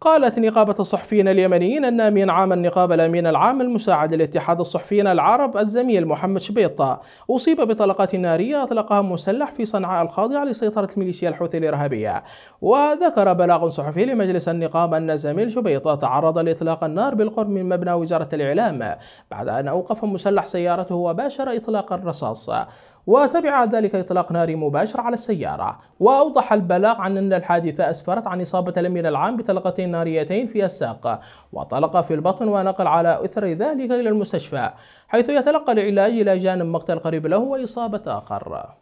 قالت نقابة الصحفيين اليمنيين أن من عام النقابة الأمين العام المساعد لاتحاد الصحفيين العرب الزميل محمد شبيطة أصيب بطلقات نارية أطلقها مسلح في صنعاء الخاضعة لسيطرة ميليشيا الحوثي الإرهابية وذكر بلاغ صحفي لمجلس النقابة أن الزميل شبيطة تعرض لإطلاق النار بالقرب من مبنى وزارة الإعلام بعد أن أوقف مسلح سيارته وباشر إطلاق الرصاص وتبع ذلك إطلاق نار مباشر على السيارة وأوضح البلاغ عن أن الحادثة أسفرت عن إصابة الأمين العام بطلقة ناريتين في الساق وطلق في البطن ونقل على أثر ذلك إلى المستشفى حيث يتلقى العلاج إلى جانب مقتل قريب له وإصابة آخر